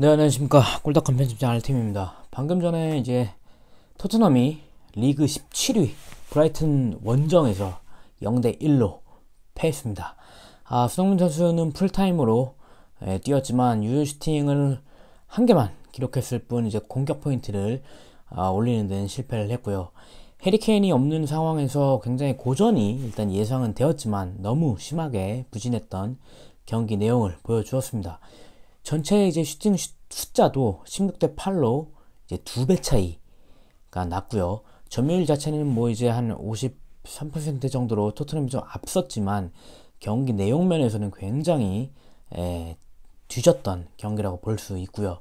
네 안녕하십니까 꿀닷컴 편집장 알팀입니다 방금 전에 이제 토트넘이 리그 17위 브라이튼 원정에서 0대1로 패했습니다 아 수성민 선수는 풀타임으로 예, 뛰었지만 유효슈팅을 한 개만 기록했을 뿐 이제 공격 포인트를 아, 올리는 데는 실패를 했고요 해리케인이 없는 상황에서 굉장히 고전이 일단 예상은 되었지만 너무 심하게 부진했던 경기 내용을 보여주었습니다. 전체 이제 슈팅 숫자도 16대 8로 이제 두 배 차이가 났고요. 점유율 자체는 뭐 이제 한 53% 정도로 토트넘이 좀 앞섰지만 경기 내용 면에서는 굉장히 에, 뒤졌던 경기라고 볼 수 있고요.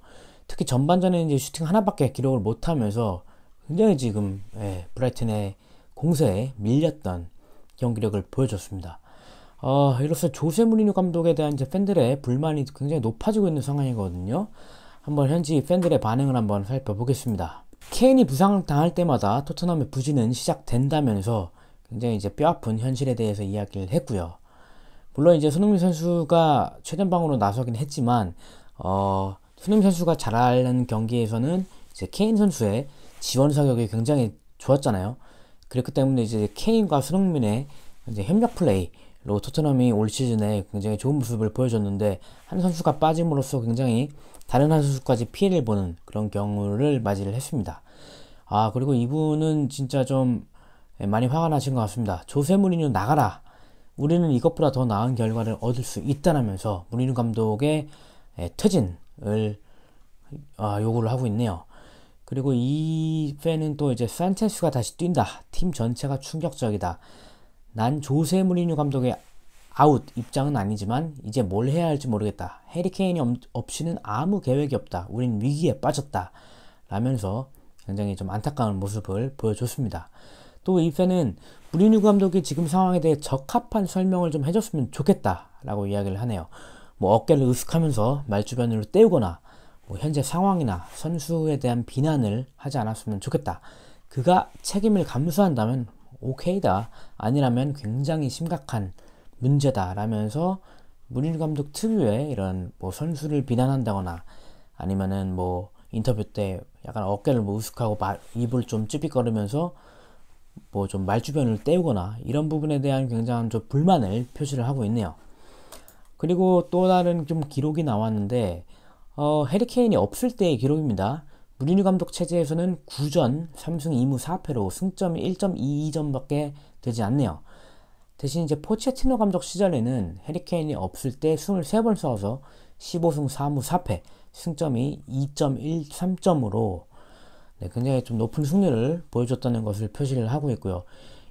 특히 전반전에 이제 슈팅 하나밖에 기록을 못하면서 굉장히 지금 예, 브라이튼의 공세에 밀렸던 경기력을 보여줬습니다. 어, 이로써 조세 무리뉴 감독에 대한 이제 팬들의 불만이 굉장히 높아지고 있는 상황이거든요. 한번 현지 팬들의 반응을 한번 살펴보겠습니다. 케인이 부상당할 때마다 토트넘의 부진은 시작된다면서 굉장히 이제 뼈아픈 현실에 대해서 이야기를 했고요. 물론 이제 손흥민 선수가 최전방으로 나서긴 했지만 어, 손흥민 선수가 잘하는 경기에서는 이제 케인 선수의 지원 사격이 굉장히 좋았잖아요. 그렇기 때문에 이제 케인과 손흥민의 이제 협력 플레이 로 토트넘이 올 시즌에 굉장히 좋은 모습을 보여줬는데 한 선수가 빠짐으로써 굉장히 다른 한 선수까지 피해를 보는 그런 경우를 맞이를 했습니다. 아 그리고 이분은 진짜 좀 많이 화가 나신 것 같습니다. 조세 무리뉴 나가라. 우리는 이것보다 더 나은 결과를 얻을 수 있다라면서 무리뉴 감독의 예, 퇴진을 아, 요구를 하고 있네요. 그리고 이 팬은 또 이제 산체스가 다시 뛴다. 팀 전체가 충격적이다. 난 조세 무리뉴 감독의 아웃 입장은 아니지만 이제 뭘 해야 할지 모르겠다. 해리케인이 없이는 아무 계획이 없다. 우린 위기에 빠졌다. 라면서 굉장히 좀 안타까운 모습을 보여줬습니다. 또 이팬은 무리뉴 감독이 지금 상황에 대해 적합한 설명을 좀 해줬으면 좋겠다라고 이야기를 하네요. 뭐 어깨를 으쓱하면서 말주변으로 때우거나 뭐 현재 상황이나 선수에 대한 비난을 하지 않았으면 좋겠다. 그가 책임을 감수한다면 오케이다. 아니라면 굉장히 심각한 문제다. 라면서 문일 감독 특유의 이런 뭐 선수를 비난한다거나 아니면은 뭐 인터뷰 때 약간 어깨를 뭐우습하고 입을 좀 쭈빗거리면서 뭐 좀 말주변을 때우거나 이런 부분에 대한 굉장한 좀 불만을 표시를 하고 있네요. 그리고 또 다른 좀 기록이 나왔는데 어, 해리케인이 없을 때의 기록입니다. 무리뉴 감독 체제에서는 9전 3승 2무 4패로 승점이 1.22점밖에 되지 않네요. 대신 이제 포체티노 감독 시절에는 해리케인이 없을 때 23번 싸워서 15승 4무 4패 승점이 2.13점으로 네, 굉장히 좀 높은 승률을 보여줬다는 것을 표시를 하고 있고요.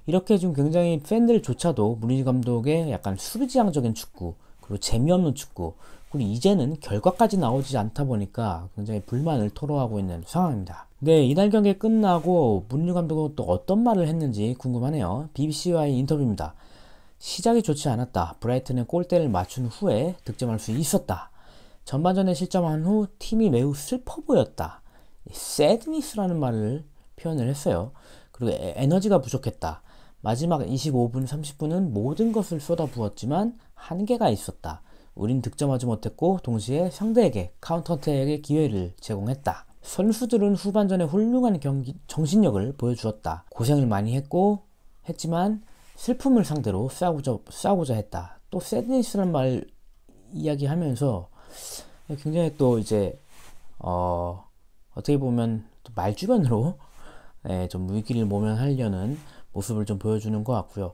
이렇게 좀 굉장히 팬들조차도 무리뉴 감독의 약간 수비지향적인 축구 그리고 재미없는 축구 그리고 이제는 결과까지 나오지 않다 보니까 굉장히 불만을 토로하고 있는 상황입니다. 네, 이날 경기 끝나고 문유 감독은 또 어떤 말을 했는지 궁금하네요. BBC와의 인터뷰입니다. 시작이 좋지 않았다. 브라이튼은 골대를 맞춘 후에 득점할 수 있었다. 전반전에 실점한 후 팀이 매우 슬퍼 보였다. 새드니스라는 말을 표현을 했어요. 그리고 에너지가 부족했다. 마지막 25분, 30분은 모든 것을 쏟아부었지만 한계가 있었다. 우린 득점하지 못했고 동시에 상대에게 카운터태에게 기회를 제공했다. 선수들은 후반전에 훌륭한 경기 정신력을 보여주었다. 고생을 많이 했고 했지만 슬픔을 상대로 싸우고자, 싸우고자 했다. 또세드니스란말 이야기하면서 굉장히 또 이제 어, 어떻게 보면 말 주변으로 예, 좀 위기를 모면하려는 모습을 좀 보여주는 것 같고요.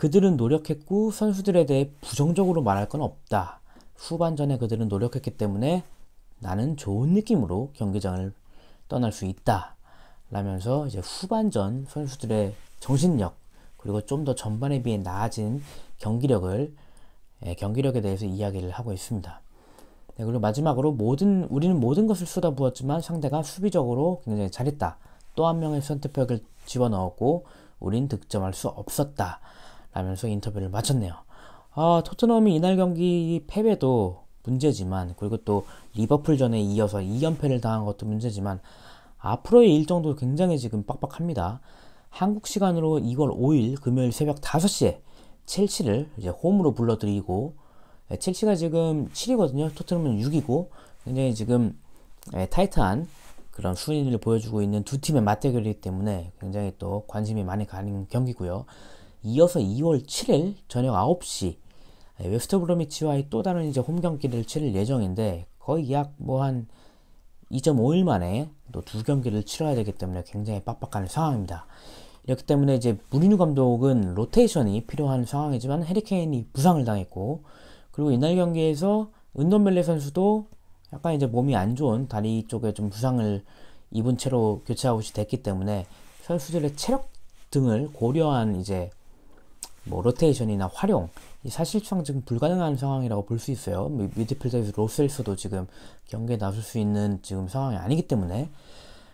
그들은 노력했고 선수들에 대해 부정적으로 말할 건 없다. 후반전에 그들은 노력했기 때문에 나는 좋은 느낌으로 경기장을 떠날 수 있다. 라면서 이제 후반전 선수들의 정신력 그리고 좀 더 전반에 비해 나아진 경기력을 예, 경기력에 대해서 이야기를 하고 있습니다. 네, 그리고 마지막으로 모든 우리는 모든 것을 쏟아부었지만 상대가 수비적으로 굉장히 잘했다. 또 한 명의 선택벽을 집어넣었고 우린 득점할 수 없었다. 라면서 인터뷰를 마쳤네요. 아, 토트넘이 이날 경기 패배도 문제지만 그리고 또 리버풀전에 이어서 2연패를 당한 것도 문제지만 앞으로의 일정도 굉장히 지금 빡빡합니다. 한국 시간으로 2월 5일 금요일 새벽 5시에 첼시를 이제 홈으로 불러들이고 예, 첼시가 지금 7위거든요. 토트넘은 6위고 굉장히 지금 예, 타이트한 그런 순위를 보여주고 있는 두 팀의 맞대결이기 때문에 굉장히 또 관심이 많이 가는 경기고요. 이어서 2월 7일 저녁 9시 예, 웨스트 브로미치와의 또 다른 이제 홈 경기를 치를 예정인데 거의 약 뭐 한 2.5일 만에 또 두 경기를 치러야 되기 때문에 굉장히 빡빡한 상황입니다. 이렇기 때문에 이제 무리뉴 감독은 로테이션이 필요한 상황이지만 해리케인이 부상을 당했고 그리고 이날 경기에서 은돈멜레 선수도 약간 이제 몸이 안 좋은 다리 쪽에 좀 부상을 입은 채로 교체 아웃이 됐기 때문에 선수들의 체력 등을 고려한 이제 뭐 로테이션이나 활용 사실상 지금 불가능한 상황이라고 볼 수 있어요. 미드필더에서 로에서도 지금 경기에 나설 수 있는 지금 상황이 아니기 때문에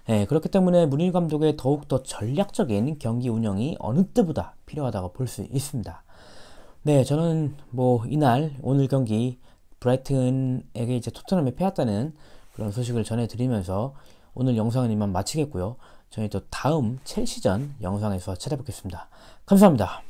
예, 그렇기 때문에 문일 감독의 더욱더 전략적인 경기 운영이 어느 때보다 필요하다고 볼 수 있습니다. 네, 저는 뭐 이날 오늘 경기 브라이튼에게 이제 토트넘에 패했다는 그런 소식을 전해드리면서 오늘 영상은 이만 마치겠고요. 저희 또 다음 첼시전 영상에서 찾아뵙겠습니다. 감사합니다.